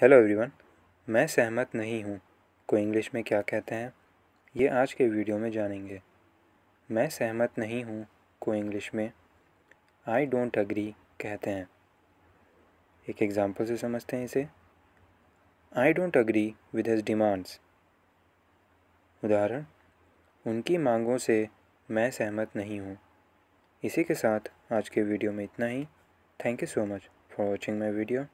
hello everyone मैं सहमत नहीं हूँ को इंग्लिश में क्या कहते हैं ये आज के वीडियो में जानेंगे मैं सहमत नहीं हूँ को इंग्लिश में आई डोंट अग्री कहते हैं एक एग्ज़ाम्पल से समझते हैं इसे I don't agree with his demands उदाहरण उनकी मांगों से मैं सहमत नहीं हूँ इसी के साथ आज के वीडियो में इतना ही thank you so much for watching my video